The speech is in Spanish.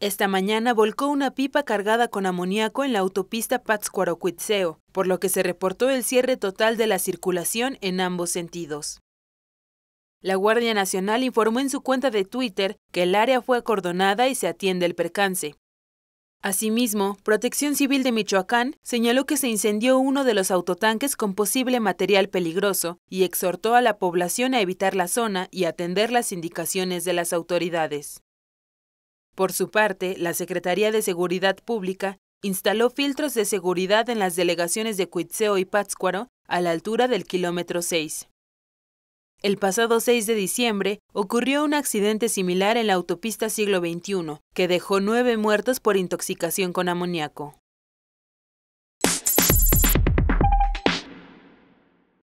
Esta mañana volcó una pipa cargada con amoníaco en la autopista pátzcuaro por lo que se reportó el cierre total de la circulación en ambos sentidos. La Guardia Nacional informó en su cuenta de Twitter que el área fue acordonada y se atiende el percance. Asimismo, Protección Civil de Michoacán señaló que se incendió uno de los autotanques con posible material peligroso y exhortó a la población a evitar la zona y atender las indicaciones de las autoridades. Por su parte, la Secretaría de Seguridad Pública instaló filtros de seguridad en las delegaciones de Cuitzeo y Pátzcuaro a la altura del kilómetro 6. El pasado 6 de diciembre ocurrió un accidente similar en la autopista siglo XXI, que dejó nueve muertos por intoxicación con amoníaco.